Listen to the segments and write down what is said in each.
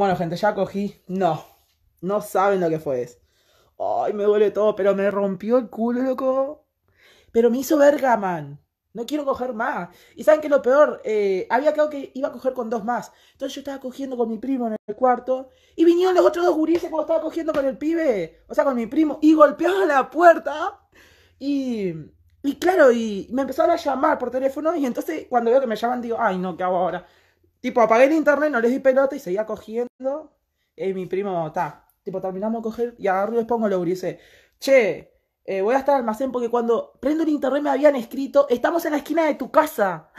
Bueno, gente, ya cogí. No. No saben lo que fue eso. Ay, me duele todo, pero me rompió el culo, loco. Pero me hizo verga, man. No quiero coger más. Y saben que lo peor, eh, había quedado que iba a coger con dos más. Entonces yo estaba cogiendo con mi primo en el cuarto. Y vinieron los otros dos gurises cuando estaba cogiendo con el pibe. O sea, con mi primo. Y golpeaban la puerta. Y, y claro, y me empezaron a llamar por teléfono. Y entonces cuando veo que me llaman, digo, ay, no, ¿qué hago ahora? Tipo, apagué el internet, no les di pelota y seguía cogiendo. Y mi primo, está. Tipo, terminamos de coger y agarro y les pongo y dice... Che, eh, voy a estar almacén porque cuando prendo el internet me habían escrito, estamos en la esquina de tu casa.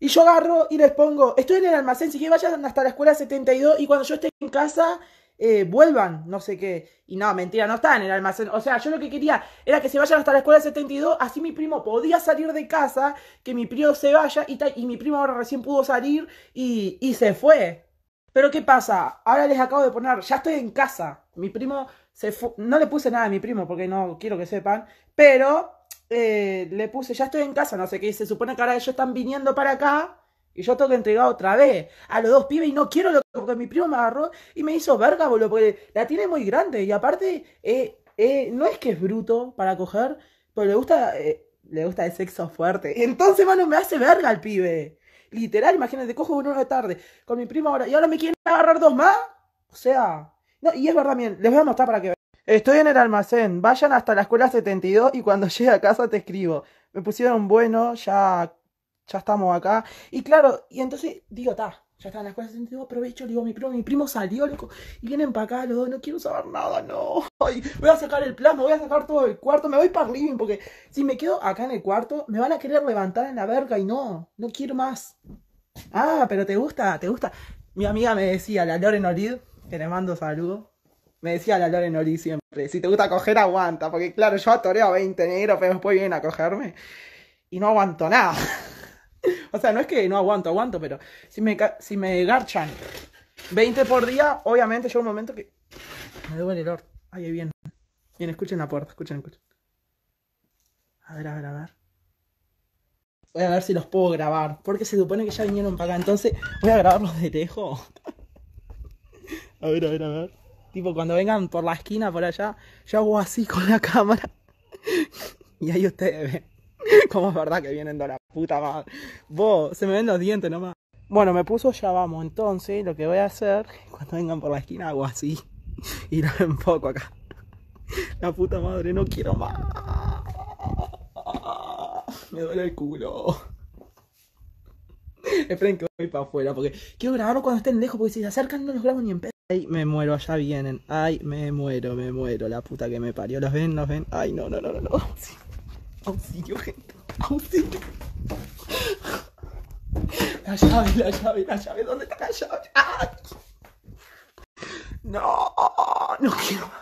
Y yo agarro y les pongo, estoy en el almacén, si quieres vayan hasta la escuela 72 y cuando yo esté en casa eh, vuelvan, no sé qué. Y no, mentira, no están en el almacén. O sea, yo lo que quería era que se vayan hasta la escuela 72, así mi primo podía salir de casa, que mi primo se vaya y, y mi primo ahora recién pudo salir y, se fue. Pero ¿qué pasa? Ahora les acabo de poner, ya estoy en casa. Mi primo se fue, no le puse nada a mi primo porque no quiero que sepan, pero eh, le puse, ya estoy en casa, no sé qué, se supone que ahora ellos están viniendo para acá y yo tengo que entregar otra vez a los dos pibes y no quiero lo que mi primo me agarró y me hizo verga, boludo, porque la tiene muy grande. Y aparte, eh, eh, no es que es bruto para coger, pero le gusta, eh, le gusta el sexo fuerte. Entonces, mano, me hace verga el pibe. Literal, imagínate, cojo uno de tarde con mi primo ahora y ahora me quieren agarrar dos más. O sea, no, y es verdad, también les voy a mostrar para que vean. Estoy en el almacén, vayan hasta la escuela 72 y cuando llegue a casa te escribo. Me pusieron bueno, ya ya estamos acá. Y claro, y entonces digo, está, ya está en la escuela aprovecho, digo mi primo, mi primo salió, loco, y vienen para acá los dos, no quiero saber nada, no. voy a sacar el plano, voy a sacar todo el cuarto, me voy para living, porque si me quedo acá en el cuarto, me van a querer levantar en la verga y no, no quiero más. Ah, pero te gusta, te gusta. Mi amiga me decía, la Loren Olid, que le mando saludo Me decía la Loren Olid siempre, si te gusta coger, aguanta, porque claro, yo atoreo a 20 negros, pero después vienen a cogerme y no aguanto nada. o sea, no es que no aguanto, aguanto, pero si me, si me garchan 20 por día, obviamente llega un momento que me duele el orto. ahí viene. Bien, escuchen la puerta, escuchen, escuchen. A ver, a ver, a ver. Voy a ver si los puedo grabar, porque se supone que ya vinieron para acá, entonces voy a grabarlos de lejos. a ver, a ver, a ver. Tipo, cuando vengan por la esquina, por allá, yo hago así con la cámara. y ahí ustedes ven. Como es verdad que vienen de la puta madre. Vos, se me ven los dientes nomás. Bueno, me puso ya vamos. Entonces, lo que voy a hacer, cuando vengan por la esquina, hago así. Y lo poco acá. La puta madre, no quiero más. Me duele el culo. Esperen que voy para afuera, porque quiero grabarlo cuando estén lejos, porque si se acercan no los grabo ni en pedo. Ay, me muero, allá vienen. Ay, me muero, me muero, la puta que me parió. ¿Los ven? ¿Los ven? Ay, no, no, no, no, no. Auxilio, gente. Auxilio. La llave, la llave, la llave. ¿Dónde está la llave? No, no quiero